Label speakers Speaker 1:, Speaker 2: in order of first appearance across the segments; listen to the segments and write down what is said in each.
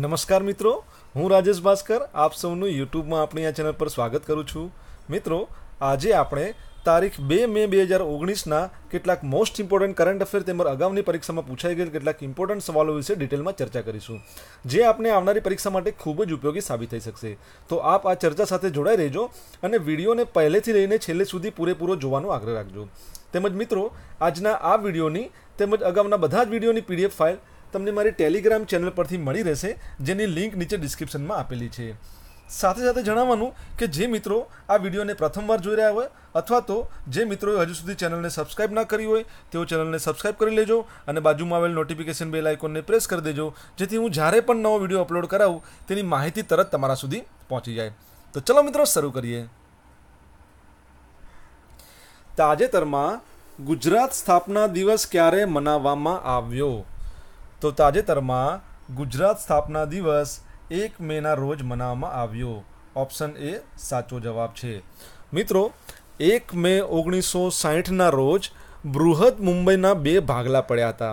Speaker 1: નમસ્કાર મિત્રો હું રાજેશ ભાસ્કર આપ સૌનું યુટ્યુબમાં આપણી આ ચેનલ પર સ્વાગત કરું છું મિત્રો આજે આપણે તારીખ બે મે બે હજાર ઓગણીસના કેટલાક મોસ્ટ ઇમ્પોર્ટન્ટ કરંટ અફેર તેમજ અગાઉની પરીક્ષામાં પૂછાઈ ગયેલ કેટલાક ઇમ્પોર્ટન્ટ સવાલો વિશે ડિટેલમાં ચર્ચા કરીશું જે આપણે આવનારી પરીક્ષા માટે ખૂબ જ ઉપયોગી સાબિત થઈ શકશે તો આપ આ ચર્ચા સાથે જોડાઈ રહેજો અને વિડીયોને પહેલેથી લઈને છેલ્લે સુધી પૂરેપૂરો જોવાનો આગ્રહ રાખજો તેમજ મિત્રો આજના આ વિડીયોની તેમજ અગાઉના બધા જ વિડીયોની પીડીએફ ફાઇલ તમને મારી ટેલિગ્રામ ચેનલ પરથી મળી રહેશે જેની લિંક નીચે ડિસ્ક્રિપ્શનમાં આપેલી છે સાથે સાથે જણાવવાનું કે જે મિત્રો આ વિડીયોને પ્રથમવાર જોઈ રહ્યા હોય અથવા તો જે મિત્રોએ હજુ સુધી ચેનલને સબસ્ક્રાઇબ ના કરી હોય તેઓ ચેનલને સબસ્ક્રાઈબ કરી લેજો અને બાજુમાં આવેલ નોટિફિકેશન બેલ આઇકોનને પ્રેસ કરી દેજો જેથી હું જ્યારે પણ નવો વિડીયો અપલોડ કરાવું તેની માહિતી તરત તમારા સુધી પહોંચી જાય તો ચલો મિત્રો શરૂ કરીએ તાજેતરમાં ગુજરાત સ્થાપના દિવસ ક્યારે મનાવવામાં આવ્યો તો તાજેતરમાં ગુજરાત સ્થાપના દિવસ એક મેના રોજ મનાવવામાં આવ્યો ઓપ્શન એ સાચો જવાબ છે મિત્રો એક મે ઓગણીસો સાહીઠના રોજ બૃહદ મુંબઈના બે ભાગલા પડ્યા હતા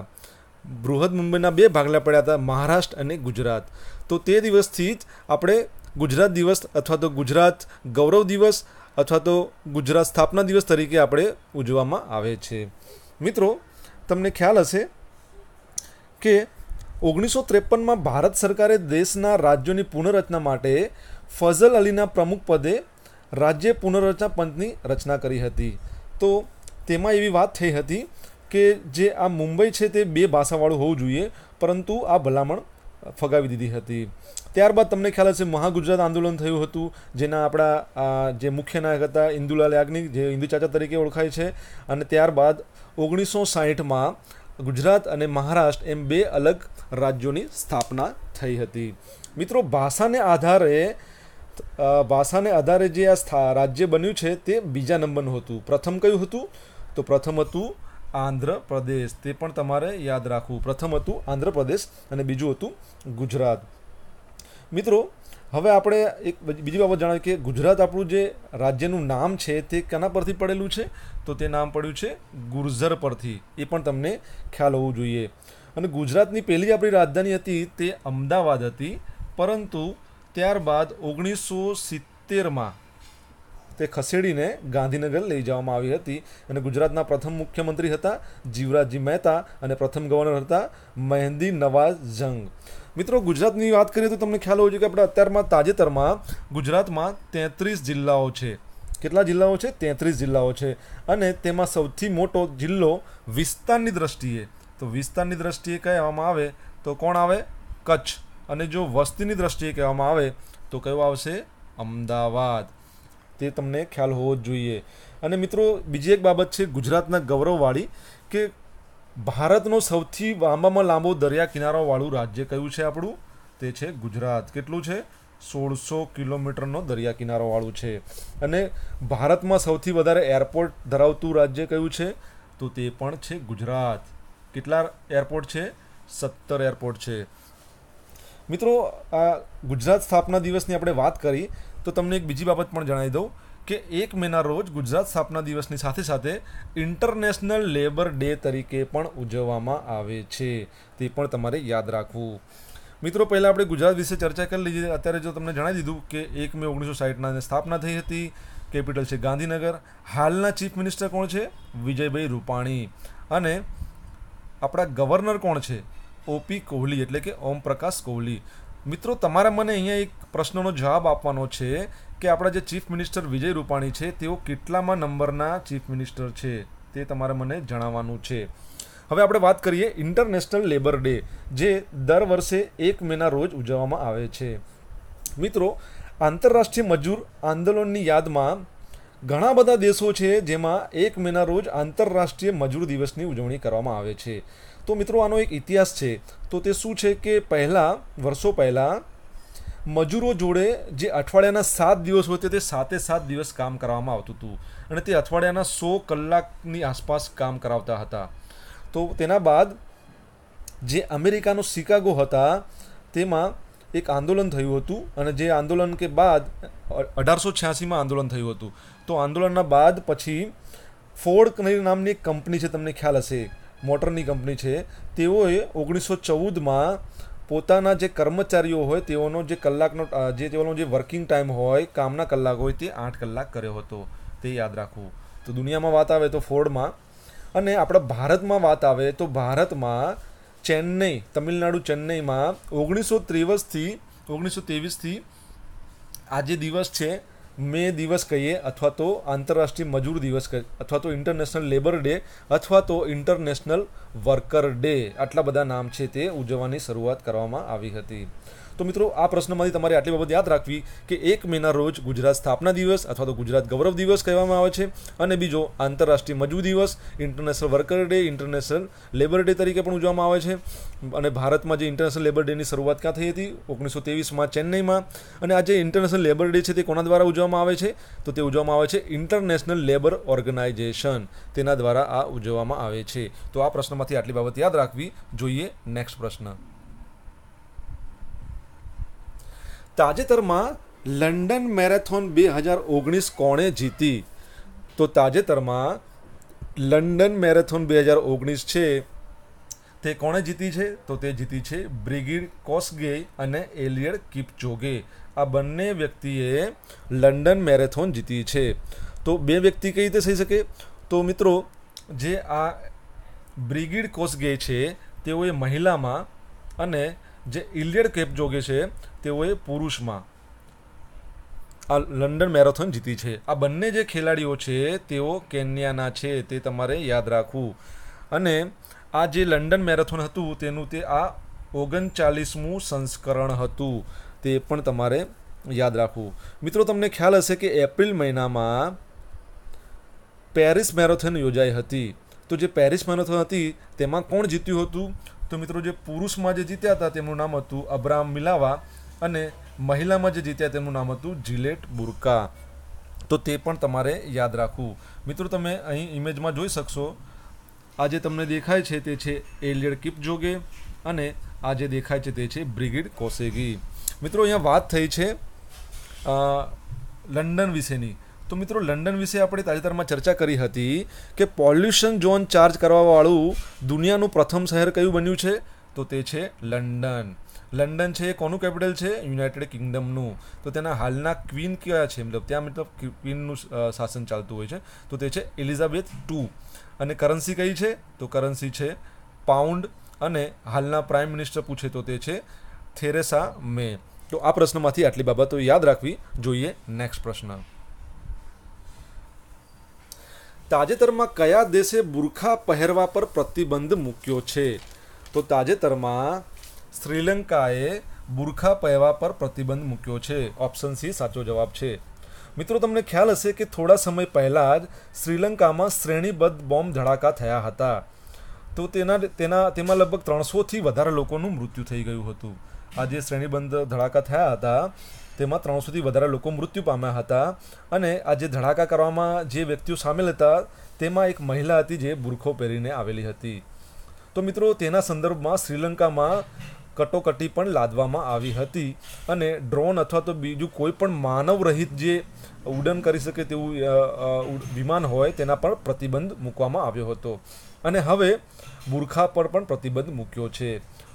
Speaker 1: બૃહદ મુંબઈના બે ભાગલા પડ્યા હતા મહારાષ્ટ્ર અને ગુજરાત તો તે દિવસથી જ આપણે ગુજરાત દિવસ અથવા તો ગુજરાત ગૌરવ દિવસ અથવા તો ગુજરાત સ્થાપના દિવસ તરીકે આપણે ઉજવવામાં આવે છે મિત્રો તમને ખ્યાલ હશે કે ઓગણીસો ત્રેપનમાં ભારત સરકારે દેશના રાજ્યોની પુનઃરચના માટે ફઝલ અલીના પ્રમુખ પદે રાજ્ય પુનઃરચના પંચની રચના કરી હતી તો તેમાં એવી વાત થઈ હતી કે જે આ મુંબઈ છે તે બે ભાષાવાળું હોવું જોઈએ પરંતુ આ ભલામણ ફગાવી દીધી હતી ત્યારબાદ તમને ખ્યાલ હશે મહાગુજરાત આંદોલન થયું હતું જેના આપણા જે મુખ્ય નાયક હતા ઇન્દુલાલ યાજ્ઞિક જે ઇન્દુ ચાચા તરીકે ઓળખાય છે અને ત્યારબાદ ઓગણીસો સાહીઠમાં ગુજરાત અને મહારાષ્ટ્ર એમ બે અલગ રાજ્યોની સ્થાપના થઈ હતી મિત્રો ભાષાને આધારે ભાષાને આધારે જે આ સ્થા રાજ્ય બન્યું છે તે બીજા નંબરનું હતું પ્રથમ કયું હતું તો પ્રથમ હતું આંધ્રપ્રદેશ તે પણ તમારે યાદ રાખવું પ્રથમ હતું આંધ્રપ્રદેશ અને બીજું હતું ગુજરાત મિત્રો હવે આપણે એક બીજી બાબત જણાવીએ કે ગુજરાત આપણું જે રાજ્યનું નામ છે તે કના પરથી પડેલું છે તો તે નામ પડ્યું છે ગુર્જર પરથી એ પણ તમને ખ્યાલ હોવું જોઈએ અને ગુજરાતની પહેલી આપણી રાજધાની હતી તે અમદાવાદ હતી પરંતુ ત્યારબાદ ઓગણીસો સિત્તેરમાં તે ખસેડીને ગાંધીનગર લઈ જવામાં આવી હતી અને ગુજરાતના પ્રથમ મુખ્યમંત્રી હતા જીવરાજજી મહેતા અને પ્રથમ ગવર્નર હતા મહેંદી નવાઝ જંગ મિત્રો ગુજરાતની વાત કરીએ તો તમને ખ્યાલ હોવો જોઈએ કે આપણે અત્યારમાં તાજેતરમાં ગુજરાતમાં તેત્રીસ જિલ્લાઓ છે કેટલા જિલ્લાઓ છે તેત્રીસ જિલ્લાઓ છે અને તેમાં સૌથી મોટો જિલ્લો વિસ્તારની દ્રષ્ટિએ તો વિસ્તારની દ્રષ્ટિએ કહેવામાં આવે તો કોણ આવે કચ્છ અને જો વસ્તીની દ્રષ્ટિએ કહેવામાં આવે તો કયો આવશે અમદાવાદ તે તમને ખ્યાલ હોવો જ જોઈએ અને મિત્રો બીજી એક બાબત છે ગુજરાતના ગૌરવવાળી કે ભારતનો સૌથી લાંબામાં લાંબો દરિયા કિનારાવાળું રાજ્ય કયું છે આપણું તે છે ગુજરાત કેટલું છે સોળસો કિલોમીટરનો દરિયા કિનારાવાળું છે અને ભારતમાં સૌથી વધારે એરપોર્ટ ધરાવતું રાજ્ય કયું છે તો તે પણ છે ગુજરાત કેટલા એરપોર્ટ છે સત્તર એરપોર્ટ છે મિત્રો આ ગુજરાત સ્થાપના દિવસની આપણે વાત કરી તો તમને એક બીજી બાબત પણ જણાવી દઉં કે એક મેના રોજ ગુજરાત સ્થાપના દિવસની સાથે સાથે ઇન્ટરનેશનલ લેબર ડે તરીકે પણ ઉજવવામાં આવે છે તે પણ તમારે યાદ રાખવું મિત્રો પહેલાં આપણે ગુજરાત વિશે ચર્ચા કરી લીધી અત્યારે જો તમને જણાવી દીધું કે એક મે ઓગણીસો સાઠના સ્થાપના થઈ હતી કેપિટલ છે ગાંધીનગર હાલના ચીફ મિનિસ્ટર કોણ છે વિજયભાઈ રૂપાણી અને આપણા ગવર્નર કોણ છે ઓપી કોહલી એટલે કે ઓમ પ્રકાશ કોહલી મિત્રો તમારે મને અહીંયા એક પ્રશ્નનો જવાબ આપવાનો છે કે આપણા જે ચીફ મિનિસ્ટર વિજય રૂપાણી છે તેઓ કેટલામાં નંબરના ચીફ મિનિસ્ટર છે તે તમારે મને જણાવવાનું છે હવે આપણે વાત કરીએ ઇન્ટરનેશનલ લેબર ડે જે દર વર્ષે એક મેના રોજ ઉજવવામાં આવે છે મિત્રો આંતરરાષ્ટ્રીય મજૂર આંદોલનની યાદમાં ઘણા બધા દેશો છે જેમાં એક મેના રોજ આંતરરાષ્ટ્રીય મજૂર દિવસની ઉજવણી કરવામાં આવે છે તો મિત્રો આનો એક ઇતિહાસ છે તો તે શું છે કે પહેલાં વર્ષો પહેલાં મજૂરો જોડે જે અઠવાડિયાના સાત દિવસ હોય તે સાતે સાત દિવસ કામ કરાવવામાં આવતું હતું અને તે અઠવાડિયાના સો કલાકની આસપાસ કામ કરાવતા હતા તો તેના બાદ જે અમેરિકાનો શિકાગો હતા તેમાં એક આંદોલન થયું હતું અને જે આંદોલન કે બાદ અઢારસો છ્યાસીમાં આંદોલન થયું હતું તો આંદોલનના બાદ પછી ફોર્ડ કનરી નામની એક કંપની છે તમને ખ્યાલ હશે મોટરની કંપની છે તેઓએ ઓગણીસો ચૌદમાં પોતાના જે કર્મચારીઓ હોય તેઓનો જે કલાકનો જે તેઓનો જે વર્કિંગ ટાઈમ હોય કામના કલાક હોય તે આઠ કલાક કર્યો હતો તે યાદ રાખવું તો દુનિયામાં વાત આવે તો ફોર્ડમાં અને આપણા ભારતમાં વાત આવે તો ભારતમાં ચેન્નઈ તમિલનાડુ ચેન્નઈમાં ઓગણીસો ત્રેવીસથી ઓગણીસો ત્રેવીસથી આ જે દિવસ છે મે દિવસ કહીએ અથવા તો આંતરરાષ્ટ્રીય મજૂર દિવસ કહીએ અથવા તો ઇન્ટરનેશનલ લેબર ડે અથવા તો ઇન્ટરનેશનલ વર્કર ડે આટલા બધા નામ છે તે ઉજવવાની શરૂઆત કરવામાં આવી હતી તો મિત્રો આ પ્રશ્નમાંથી તમારે આટલી બાબત યાદ રાખવી કે એક મેના રોજ ગુજરાત સ્થાપના દિવસ અથવા તો ગુજરાત ગૌરવ દિવસ કહેવામાં આવે છે અને બીજો આંતરરાષ્ટ્રીય મજૂર દિવસ international worker day international labour day તરીકે પણ ઉજવવામાં આવે છે અને ભારતમાં જે ઇન્ટરનેશનલ લેબર ડેની શરૂઆત ક્યાં થઈ હતી ઓગણીસો ત્રેવીસમાં ચેન્નઈમાં અને આ જે ઇન્ટરનેશનલ લેબર ડે છે તે કોના દ્વારા ઉજવવામાં આવે છે તો તે ઉજવવામાં આવે છે ઇન્ટરનેશનલ લેબર ઓર્ગેનાઇઝેશન તેના દ્વારા આ ઉજવવામાં આવે છે તો આ પ્રશ્ન પ્રશ્નમાંથી આટલી બાબત યાદ રાખવી જોઈએ નેક્સ્ટ પ્રશ્ન તાજેતરમાં લંડન મેરેથોન બે હજાર ઓગણીસ કોણે જીતી તો તાજેતરમાં લંડન મેરેથોન બે હજાર ઓગણીસ છે તે કોણે જીતી છે તો તે જીતી છે બ્રિગિડ કોસગે અને એલિયડ કિપચોગે આ બંને વ્યક્તિએ લંડન મેરેથોન જીતી છે તો બે વ્યક્તિ કઈ રીતે થઈ શકે તો મિત્રો જે આ બ્રિગિડ કોસગે છે તેઓએ મહિલામાં અને જે ઇલિયડ કેપ જોગે છે તેઓએ પુરુષમાં આ લંડન મેરેથોન જીતી છે આ બંને જે ખેલાડીઓ છે તેઓ કેન્યાના છે તે તમારે યાદ રાખવું અને આ જે લંડન મેરેથોન હતું તેનું તે આ ઓગણચાલીસમું સંસ્કરણ હતું તે પણ તમારે યાદ રાખવું મિત્રો તમને ખ્યાલ હશે કે એપ્રિલ મહિનામાં પેરિસ મેરેથોન યોજાઈ હતી તો જે પેરિસ મેરેથોન હતી તેમાં કોણ જીત્યું હતું તો મિત્રો જે પુરુષમાં જે જીત્યા હતા તેમનું નામ હતું અબ્રામ મિલાવા અને મહિલામાં જે જીત્યા તેમનું નામ હતું જીલેટ બુરકા તો તે પણ તમારે યાદ રાખવું મિત્રો તમે અહીં ઇમેજમાં જોઈ શકશો આ જે તમને દેખાય છે તે છે એલિયડ કિપ જોગે અને આ જે દેખાય છે તે છે બ્રિગેડ કોસેગી મિત્રો અહીંયા વાત થઈ છે લંડન વિશેની તો મિત્રો લંડન વિશે આપણે તાજેતરમાં ચર્ચા કરી હતી કે પોલ્યુશન ઝોન ચાર્જ કરવાવાળું દુનિયાનું પ્રથમ શહેર કયું બન્યું છે તો તે છે લંડન લંડન છે એ કોનું કેપિટલ છે યુનાઇટેડ કિંગડમનું તો તેના હાલના ક્વીન કયા છે મતલબ ત્યાં મતલબ ક્વીનનું શાસન ચાલતું હોય છે તો તે છે એલિઝાબેથ ટુ અને કરન્સી કઈ છે તો કરન્સી છે પાઉન્ડ અને હાલના પ્રાઇમ મિનિસ્ટર પૂછે તો તે છે થેરેસા મે તો આ પ્રશ્નમાંથી આટલી બાબતો યાદ રાખવી જોઈએ નેક્સ્ટ પ્રશ્ન તાજેતરમાં કયા દેશે બુરખા પહેરવા પર પ્રતિબંધ મૂક્યો છે તો તાજેતરમાં શ્રીલંકાએ બુરખા પહેરવા પર પ્રતિબંધ મૂક્યો છે ઓપ્શન સી સાચો જવાબ છે મિત્રો તમને ખ્યાલ હશે કે થોડા સમય પહેલાં જ શ્રીલંકામાં શ્રેણીબદ્ધ બોમ્બ ધડાકા થયા હતા તો તેના તેના તેમાં લગભગ ત્રણસોથી વધારે લોકોનું મૃત્યુ થઈ ગયું હતું આ જે શ્રેણીબંધ ધડાકા થયા હતા તેમાં ત્રણસોથી થી વધારે લોકો મૃત્યુ પામ્યા હતા અને આ જે ધડાકા કરવામાં જે વ્યક્તિઓ સામેલ હતા તેમાં એક મહિલા હતી જે બુરખો પહેરીને આવેલી હતી તો મિત્રો તેના સંદર્ભમાં શ્રીલંકામાં કટોકટી પણ લાદવામાં આવી હતી અને ડ્રોન અથવા તો બીજું કોઈ પણ માનવરહિત જે ઉડન કરી શકે તેવું વિમાન હોય તેના પર પ્રતિબંધ મૂકવામાં આવ્યો હતો અને હવે બુરખા પર પણ પ્રતિબંધ મૂક્યો છે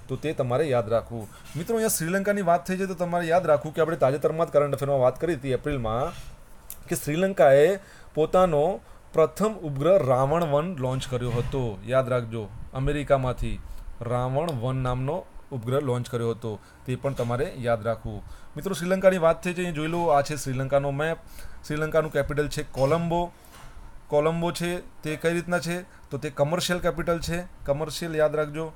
Speaker 1: તો તે તમારે યાદ રાખવું મિત્રો અહીંયા શ્રીલંકાની વાત થઈ છે તો તમારે યાદ રાખવું કે આપણે તાજેતરમાં જ કરંટ અફેરમાં વાત કરી હતી એપ્રિલમાં કે શ્રીલંકાએ પોતાનો પ્રથમ ઉપગ્રહ રાવણ વન લોન્ચ કર્યો હતો યાદ રાખજો અમેરિકામાંથી રાવણ વન નામનો ઉપગ્રહ લોન્ચ કર્યો હતો તે પણ તમારે યાદ રાખવું મિત્રો શ્રીલંકાની વાત થઈ છે અહીં જોઈ લો આ છે શ્રીલંકાનો મેપ શ્રીલંકાનું કેપિટલ છે કોલંબો કોલંબો છે તે કઈ રીતના છે તો તે કમર્શિયલ કેપિટલ છે કમર્શિયલ યાદ રાખજો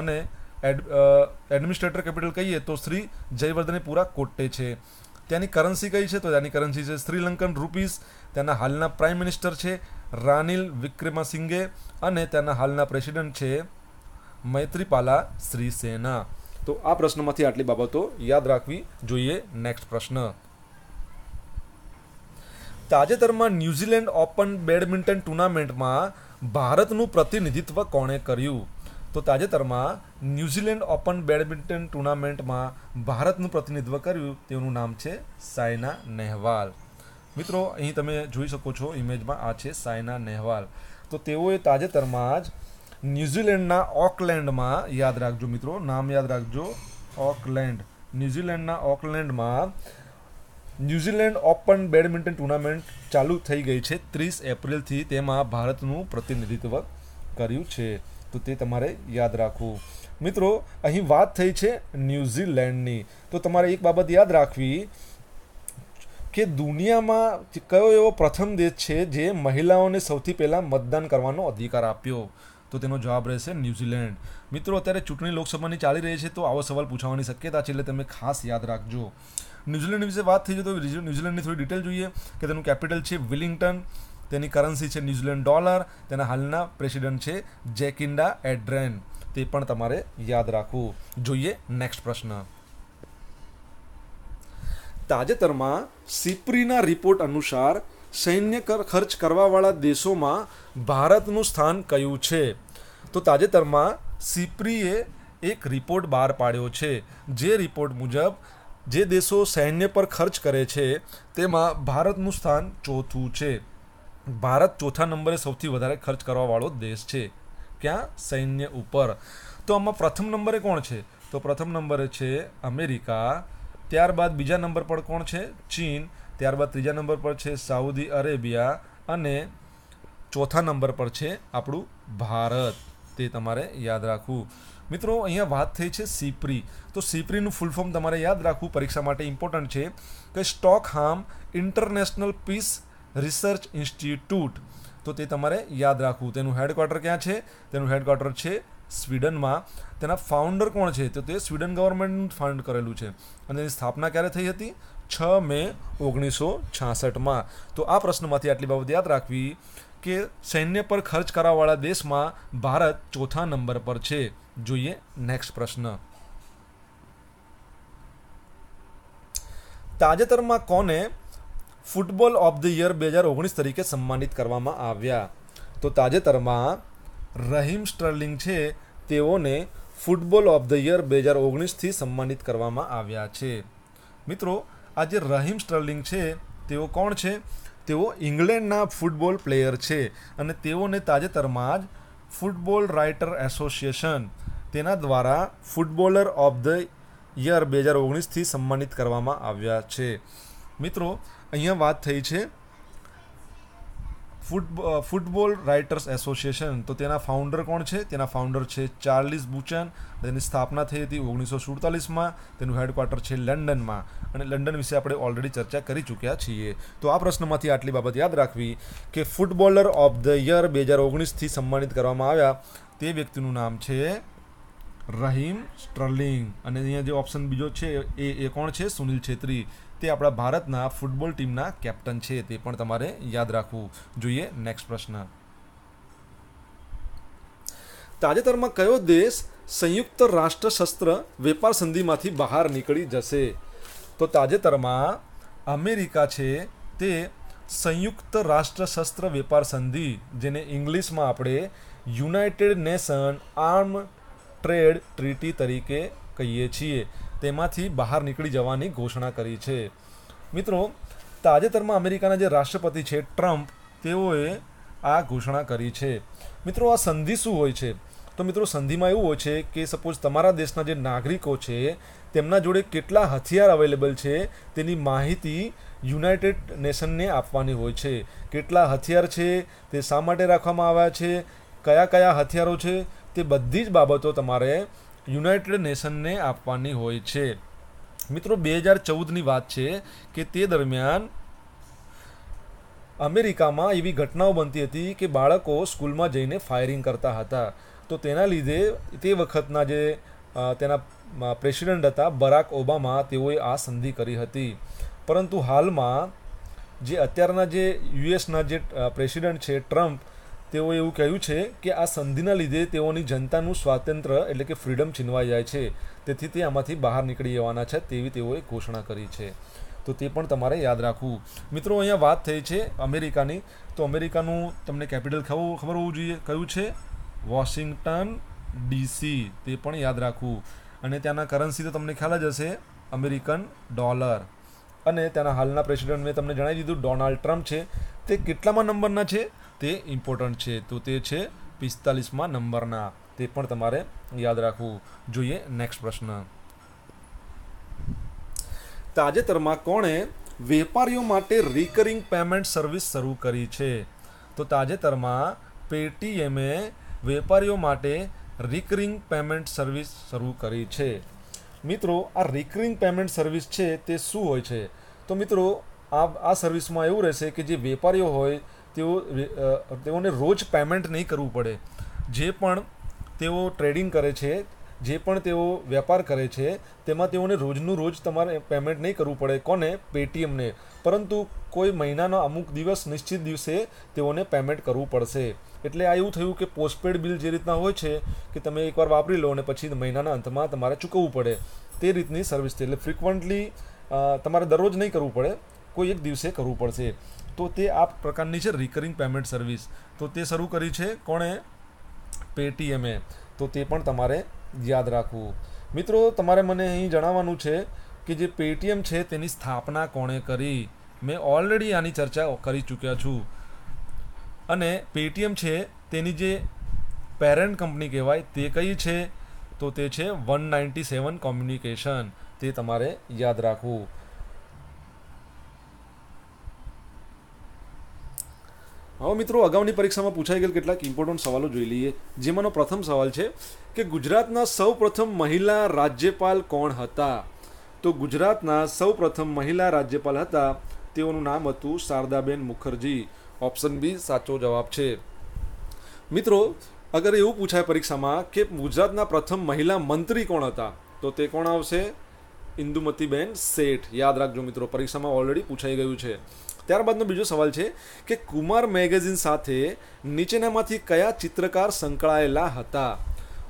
Speaker 1: અને એડમિનિસ્ટ્રેટર કેપિટલ કહીએ તો શ્રી જયવર્ધનેપુરા કોટે છે ત્યાંની કરન્સી કઈ છે તો ત્યાંની કરન્સી છે શ્રીલંકન રૂપીસ ત્યાંના હાલના પ્રાઇમ મિનિસ્ટર છે રાનિલ વિક્રમાસિંઘે અને ત્યાંના હાલના પ્રેસિડેન્ટ છે મૈત્રીપાલા શ્રીસેના તો આ પ્રશ્નમાંથી આટલી બાબતો યાદ રાખવી જોઈએ નેક્સ્ટ પ્રશ્ન તાજેતરમાં ન્યૂઝીલેન્ડ ઓપન બેડમિન્ટન ટુર્નામેન્ટમાં ભારતનું પ્રતિનિધિત્વ કોણે કર્યું તો તાજેતરમાં ન્યૂઝીલેન્ડ ઓપન બેડમિન્ટન ટુર્નામેન્ટમાં ભારતનું પ્રતિનિધિત્વ કર્યું તેનું નામ છે સાયના નેહવાલ મિત્રો અહીં તમે જોઈ શકો છો ઇમેજમાં આ છે સાયના નેહવાલ તો તેઓએ તાજેતરમાં જ ન્યૂઝીલેન્ડના ઓકલેન્ડમાં યાદ રાખજો મિત્રો નામ યાદ રાખજો ઓકલેન્ડ ન્યૂઝીલેન્ડના ઓકલેન્ડમાં ન્યૂઝીલેન્ડ ઓપન બેડમિન્ટન ટુર્નામેન્ટ ચાલુ થઈ ગઈ છે ત્રીસ એપ્રિલથી તેમાં ભારતનું પ્રતિનિધિત્વ કર્યું છે તો તે તમારે યાદ રાખવું મિત્રો અહીં વાત થઈ છે ન્યૂઝીલેન્ડની તો તમારે એક બાબત યાદ રાખવી કે દુનિયામાં કયો એવો પ્રથમ દેશ છે જે મહિલાઓને સૌથી પહેલાં મતદાન કરવાનો અધિકાર આપ્યો તો તેનો જવાબ રહેશે ન્યૂઝીલેન્ડ મિત્રો અત્યારે ચૂંટણી લોકસભાની ચાલી રહી છે તો આવો સવાલ પૂછવાની શક્યતા છે એટલે તમે ખાસ યાદ રાખજો ન્યૂઝીલેન્ડ વિશે વાત થઈ જાય તો ન્યૂઝીલેન્ડની થોડી ડિટેલ જોઈએ કે તેનું કેપિટલ છે વિલિંગ્ટન તેની કરન્સી છે ન્યૂઝીલેન્ડ ડોલર તેના હાલના પ્રેસિડેન્ટ છે જેકિન્ડા એડ્રેન તે પણ તમારે યાદ રાખવું જોઈએ નેક્સ્ટ પ્રશ્ન તાજેતરમાં સિપ્રીના રિપોર્ટ અનુસાર સૈન્ય ખર્ચ કરવાવાળા દેશોમાં ભારતનું સ્થાન કયું છે તો તાજેતરમાં સિપ્રીએ એક રિપોર્ટ બહાર પાડ્યો છે જે રિપોર્ટ મુજબ જે દેશો સૈન્ય પર ખર્ચ કરે છે તેમાં ભારતનું સ્થાન ચોથું છે ભારત ચોથા નંબરે સૌથી વધારે ખર્ચ કરવાવાળો દેશ છે ક્યાં સૈન્ય ઉપર તો આમાં પ્રથમ નંબરે કોણ છે તો પ્રથમ નંબરે છે અમેરિકા ત્યારબાદ બીજા નંબર પર કોણ છે ચીન ત્યારબાદ ત્રીજા નંબર પર છે સાઉદી અરેબિયા અને ચોથા નંબર પર છે આપણું ભારત તે તમારે યાદ રાખવું મિત્રો અહીંયા વાત થઈ છે સીપરી તો સિપ્રીનું ફૂલ ફોર્મ તમારે યાદ રાખવું પરીક્ષા માટે ઇમ્પોર્ટન્ટ છે કે Stockholm international peace research institute તો તે તમારે યાદ રાખવું તેનું હેડક્વાર્ટર ક્યાં છે તેનું હેડક્વાર્ટર છે સ્વીડનમાં તેના ફાઉન્ડર કોણ છે તો તે સ્વીડન ગવર્મેન્ટનું ફંડ કરેલું છે અને એની સ્થાપના ક્યારે થઈ હતી છ મે ઓગણીસો છાસઠમાં તો આ પ્રશ્નમાંથી આટલી બાબત યાદ રાખવી કે સૈન્ય પર ખર્ચ કરાવવાળા દેશમાં ભારત ચોથા નંબર પર છે જોઈએ નેક્સ્ટ પ્રશ્ન તાજેતરમાં કોને ફૂટબોલ ઓફ ધ યર બે હજાર ઓગણીસ તરીકે સન્માનિત કરવામાં આવ્યા તો તાજેતરમાં રહીમ સ્ટર્લિંગ છે તેઓને ફૂટબોલ ઓફ ધ યર બે હજાર ઓગણીસથી સન્માનિત કરવામાં આવ્યા છે મિત્રો આ જે રહીમ સ્ટર્લિંગ છે તેઓ કોણ છે તેઓ ઇંગ્લેન્ડના ફૂટબોલ પ્લેયર છે અને તેઓને તાજેતરમાં જ ફૂટબોલ રાઇટર એસોસિએશન તેના દ્વારા ફૂટબોલર ઓફ ધ યર બે હજાર ઓગણીસથી સન્માનિત કરવામાં આવ્યા છે મિત્રો અહીંયા વાત થઈ છે ફૂટબોલ રાઇટર્સ એસોસિએશન તો તેના ફાઉન્ડર કોણ છે તેના ફાઉન્ડર છે ચાર્લિસ બુચાન તેની સ્થાપના થઈ હતી ઓગણીસો સુડતાલીસમાં તેનું હેડક્વાર્ટર છે લંડનમાં અને લંડન વિશે આપણે ઓલરેડી ચર્ચા કરી ચૂક્યા છીએ તો આ પ્રશ્નમાંથી આટલી બાબત યાદ રાખવી કે ફૂટબોલર ઓફ ધ યર બે હજાર ઓગણીસથી સન્માનિત કરવામાં આવ્યા તે વ્યક્તિનું નામ છે રહીમ સ્ટર્લિંગ અને અહીંયા જે ઓપ્શન બીજો છે એ એ કોણ છે સુનિલ છેત્રી તે આપણા ભારતના ફૂટબોલ ટીમના કેપ્ટન છે તે પણ તમારે યાદ રાખવું જોઈએ નેક્સ્ટ પ્રશ્ન તાજેતરમાં કયો દેશ સંયુક્ત રાષ્ટ્ર શસ્ત્ર વેપાર સંધિમાંથી બહાર નીકળી જશે તો તાજેતરમાં અમેરિકા છે તે સંયુક્ત રાષ્ટ્ર શસ્ત્ર વેપાર સંધિ જેને ઇંગ્લિશમાં આપણે United Nation arm trade treaty તરીકે કહીએ છીએ તેમાંથી બહાર નીકળી જવાની ઘોષણા કરી છે મિત્રો તાજેતરમાં અમેરિકાના જે રાષ્ટ્રપતિ છે ટ્રમ્પ તેઓએ આ ઘોષણા કરી છે મિત્રો આ સંધિ શું હોય છે તો મિત્રો સંધિમાં એવું હોય છે કે સપોઝ તમારા દેશના જે નાગરિકો છે તેમના જોડે કેટલા હથિયાર અવેલેબલ છે તેની માહિતી યુનાઇટેડ નેશનને આપવાની હોય છે કેટલા હથિયાર છે તે શા માટે રાખવામાં આવ્યા છે કયા કયા હથિયારો છે તે બધી જ બાબતો તમારે યુનાઇટેડ નેશનને આપવાની હોય છે મિત્રો બે હજાર ચૌદની વાત છે કે તે દરમિયાન અમેરિકામાં એવી ઘટનાઓ બનતી હતી કે બાળકો સ્કૂલમાં જઈને ફાયરિંગ કરતા હતા તો તેના લીધે તે વખતના જે તેના પ્રેસિડેન્ટ હતા બરાક ઓબામા તેઓએ આ સંધિ કરી હતી પરંતુ હાલમાં જે અત્યારના જે યુએસના જે પ્રેસિડેન્ટ છે ટ્રમ્પ તેઓએ એવું કહ્યું છે કે આ સંધિના લીધે તેઓની જનતાનું સ્વાતંત્ર્ય એટલે કે ફ્રીડમ છીનવાઈ જાય છે તેથી તે આમાંથી બહાર નીકળી જવાના છે તેવી તેઓએ ઘોષણા કરી છે તો તે પણ તમારે યાદ રાખવું મિત્રો અહીંયા વાત થઈ છે અમેરિકાની તો અમેરિકાનું તમને કેપિટલ ખવું ખબર હોવું જોઈએ કયું છે વોશિંગ્ટન ડીસી તે પણ યાદ રાખવું અને ત્યાંના કરન્સી તો તમને ખ્યાલ જ હશે અમેરિકન ડોલર અને તેના હાલના પ્રેસિડેન્ટ મેં તમને જણાવી દીધું ડોનાલ્ડ ટ્રમ્પ છે તે કેટલામાં નંબરના છે તે ઇમ્પોર્ટન્ટ છે તો તે છે પિસ્તાલીસમાં નંબરના તે પણ તમારે યાદ રાખવું જોઈએ નેક્સ્ટ પ્રશ્ન તાજેતરમાં કોણે વેપારીઓ માટે રિકરિંગ પેમેન્ટ સર્વિસ શરૂ કરી છે તો તાજેતરમાં પેટીએમે વેપારીઓ માટે રિકરિંગ પેમેન્ટ સર્વિસ શરૂ કરી છે મિત્રો આ રિકરિંગ પેમેન્ટ સર્વિસ છે તે શું હોય છે તો મિત્રો આ આ સર્વિસમાં એવું રહેશે કે જે વેપારીઓ હોય તેઓ તેઓને રોજ પેમેન્ટ નહીં કરવું પડે જે પણ તેઓ ટ્રેડિંગ કરે છે જે પણ તેઓ વેપાર કરે છે તેમાં તેઓને રોજનું રોજ તમારે પેમેન્ટ નહીં કરવું પડે કોને પેટીએમને પરંતુ કોઈ મહિનાના અમુક દિવસ નિશ્ચિત દિવસે તેઓને પેમેન્ટ કરવું પડશે એટલે આ એવું થયું કે પોસ્ટપેડ બિલ જે રીતના હોય છે કે તમે એકવાર વાપરી લો અને પછી મહિનાના અંતમાં તમારે ચૂકવવું પડે તે રીતની સર્વિસ છે એટલે ફ્રિકવન્ટલી તમારે દરરોજ નહીં કરવું પડે કોઈ એક દિવસે કરવું પડશે તો તે આ પ્રકારની છે રિકરિંગ પેમેન્ટ સર્વિસ તો તે શરૂ કરી છે કોણે પેટીએમે તો તે પણ તમારે યાદ રાખવું મિત્રો તમારે મને અહીં જણાવવાનું છે કે જે પેટીએમ છે તેની સ્થાપના કોણે કરી મેં ઓલરેડી આની ચર્ચા કરી ચૂક્યા છું અને પેટીએમ છે તેની જે પેરેન્ટ કંપની કહેવાય તે કઈ છે તો તે છે વન નાઇન્ટી સેવન કોમ્યુનિકેશન તે તમારે યાદ રાખવું હવે મિત્રો અગાઉની પરીક્ષામાં પૂછાઈ ગયેલ કેટલાક ઇમ્પોર્ટન્ટ સવાલો જોઈ લઈએ જેમાંનો પ્રથમ સવાલ છે કે ગુજરાતના સૌપ્રથમ મહિલા રાજ્યપાલ કોણ હતા તો ગુજરાતના સૌપ્રથમ મહિલા રાજ્યપાલ હતા તેઓનું નામ હતું શારદાબેન મુખર્જી ઓપ્શન બી સાચો જવાબ છે મિત્રો અગર એવું પૂછાય પરીક્ષામાં કે ગુજરાતના પ્રથમ મહિલા મંત્રી કોણ હતા તો તે કોણ આવશે ઇન્દુમતીબેન શેઠ યાદ રાખજો મિત્રો પરીક્ષામાં ઓલરેડી પૂછાઈ ગયું છે ત્યારબાદનો બીજો સવાલ છે કે કુમાર મેગેઝિન સાથે નીચેનામાંથી કયા ચિત્રકાર સંકળાયેલા હતા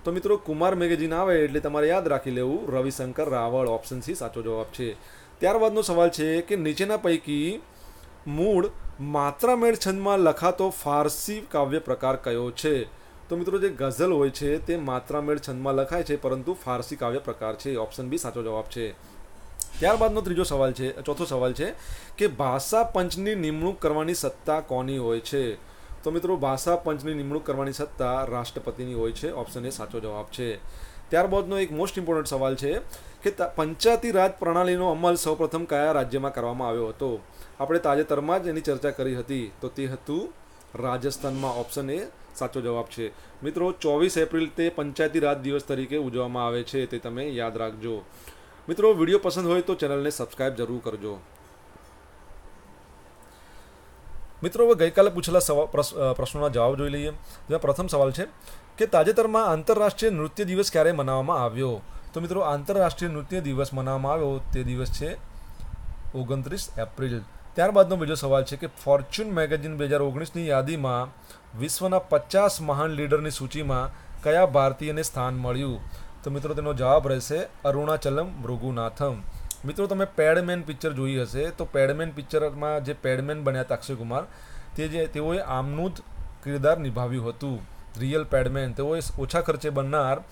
Speaker 1: તો મિત્રો કુમાર મેગેઝિન આવે એટલે તમારે યાદ રાખી લેવું રવિશંકર રાવળ ઓપ્શન સી સાચો જવાબ છે ત્યારબાદનો સવાલ છે કે નીચેના પૈકી મૂળ માત્રામેળ છંદમાં લખાતો ફારસી કાવ્ય પ્રકાર કયો છે તો મિત્રો જે ગઝલ હોય છે તે માત્રામેળ છંદમાં લખાય છે પરંતુ ફારસી કાવ્ય પ્રકાર છે ઓપ્શન બી સાચો જવાબ છે ત્યારબાદનો ત્રીજો સવાલ છે ચોથો સવાલ છે કે ભાષા પંચની નિમણૂક કરવાની સત્તા કોની હોય છે તો મિત્રો ભાષા પંચની નિમણૂક કરવાની સત્તા રાષ્ટ્રપતિની હોય છે ઓપ્શન એ સાચો જવાબ છે ત્યારબાદનો એક મોસ્ટ ઇમ્પોર્ટન્ટ સવાલ છે કે પંચાયતી રાજ પ્રણાલીનો અમલ સૌપ્રથમ કયા રાજ્યમાં કરવામાં આવ્યો હતો આપણે તાજેતરમાં જ એની ચર્ચા કરી હતી તો તે હતું રાજસ્થાનમાં ઓપ્શન એ સાચો જવાબ છે મિત્રો ચોવીસ એપ્રિલ તે પંચાયતી રાજ દિવસ તરીકે ઉજવવામાં આવે છે તે તમે યાદ રાખજો મિત્રો વિડીયો પસંદ હોય તો ચેનલને સબસ્ક્રાઈબ જરૂર કરજો મિત્રો હવે ગઈકાલે પૂછેલા પ્રશ્નોના જવાબ જોઈ લઈએ જેમાં પ્રથમ સવાલ છે કે તાજેતરમાં આંતરરાષ્ટ્રીય નૃત્ય દિવસ ક્યારે મનાવવામાં આવ્યો તો મિત્રો આંતરરાષ્ટ્રીય નૃત્ય દિવસ મનાવવામાં આવ્યો તે દિવસ છે ઓગણત્રીસ એપ્રિલ ત્યારબાદનો બીજો સવાલ છે કે ફોર્ચ્યુન મેગેઝિન બે હજાર ઓગણીસની યાદીમાં વિશ્વના પચાસ મહાન લીડરની સૂચિમાં કયા ભારતીયને સ્થાન મળ્યું તો મિત્રો તેનો જવાબ રહેશે અરુણાચલમ ભૃગુનાથમ મિત્રો તમે પેડમેન પિક્ચર જોઈ હશે તો પેડમેન પિક્ચરમાં જે પેડમેન બન્યા હતા અક્ષય કુમાર તે જે તેઓએ આમનું જ કિરદાર નિભાવ્યું હતું રિયલ પેડમેન તેઓએ ઓછા ખર્ચે બનનાર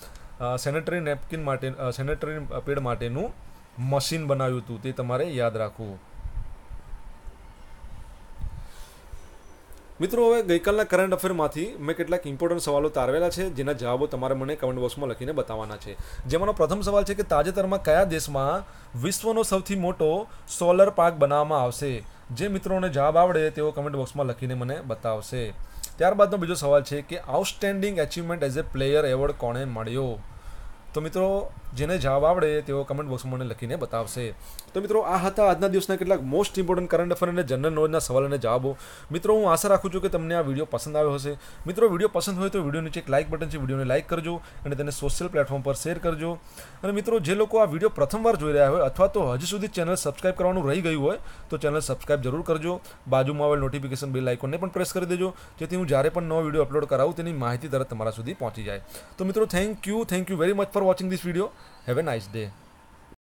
Speaker 1: સેનેટરી નેપકિન માટે સેનેટરી પેડ માટેનું મશીન બનાવ્યું હતું તે તમારે યાદ રાખવું મિત્રો હવે ગઈકાલના કરંટ અફેરમાંથી મેં કેટલાક ઇમ્પોર્ટન્ટ સવાલો તારવેલા છે જેના જવાબો તમારે મને કમેન્ટ બોક્સમાં લખીને બતાવવાના છે જેમાંનો પ્રથમ સવાલ છે કે તાજેતરમાં કયા દેશમાં વિશ્વનો સૌથી મોટો સોલર પાર્ક બનાવવામાં આવશે જે મિત્રોને જવાબ આવડે તેઓ કમેન્ટ બોક્સમાં લખીને મને બતાવશે ત્યારબાદનો બીજો સવાલ છે કે outstanding achievement as a player award કોણે મળ્યો તો મિત્રો જેને જવાબ આવડે તેઓ કમેન્ટ બોક્સમાં મને લખીને બતાવશે તો મિત્રો આ હતા આજના દિવસના કેટલાક મોસ્ટ ઇમ્પોર્ટન્ટ કરંટ અફેર અને જનરલ નોલેજના સવાલ અને જવાબો મિત્રો હું આશા રાખું છું કે તમને આ વિડીયો પસંદ આવ્યો હશે મિત્રો વિડીયો પસંદ હોય તો વિડીયો નીચે એક લાઇક બટન છે વિડીયોને લાઇક કરજો અને તેને સોશિયલ પ્લેટફોર્મ પર શેર કરજો અને મિત્રો જે લોકો આ વિડીયો પ્રથમવાર જોઈ રહ્યા હોય અથવા તો હજી સુધી ચેનલ સબસ્ક્રાઇબ કરવાનું રહી ગયું હોય તો ચેનલ સબસ્ક્રાઇબ જરૂર કરજો બાજુમાં આવેલ નોટિફિકેશન બેલ આઇકોનને પણ પ્રેસ કરી દેજો જેથી હું જ્યારે પણ નવો વિડીયો અપલોડ કરાવું તેની માહિતી તરત તમારા સુધી પહોંચી જાય તો મિત્રો thank you thank you very much for watching this video have a nice day